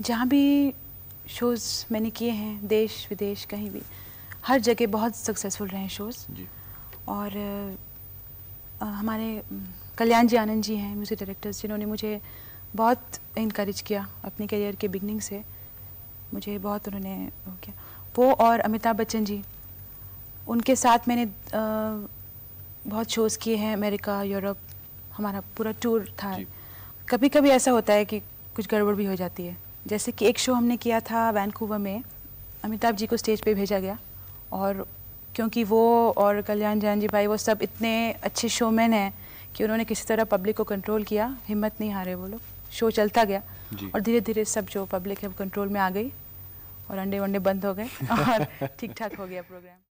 जहाँ भी शोज़ मैंने किए हैं देश विदेश कहीं भी हर जगह बहुत सक्सेसफुल रहे हैं शोज़ और आ, हमारे कल्याण जी आनंद जी हैं म्यूज़िक डायरेक्टर्स जिन्होंने मुझे बहुत इनक्रेज किया अपने करियर के बिगनिंग से मुझे बहुत उन्होंने वो किया वो और अमिताभ बच्चन जी उनके साथ मैंने आ, बहुत शोज़ किए हैं अमेरिका यूरोप हमारा पूरा टूर था कभी कभी ऐसा होता है कि कुछ गड़बड़ भी हो जाती है जैसे कि एक शो हमने किया था वैनकूवर में अमिताभ जी को स्टेज पे भेजा गया और क्योंकि वो और कल्याण जैन जी भाई वो सब इतने अच्छे शोमैन हैं कि उन्होंने किसी तरह पब्लिक को कंट्रोल किया हिम्मत नहीं हारे वो लोग शो चलता गया और धीरे धीरे सब जो पब्लिक है वो कंट्रोल में आ गई और अंडे वंडे बंद हो गए और ठीक ठाक हो गया प्रोग्राम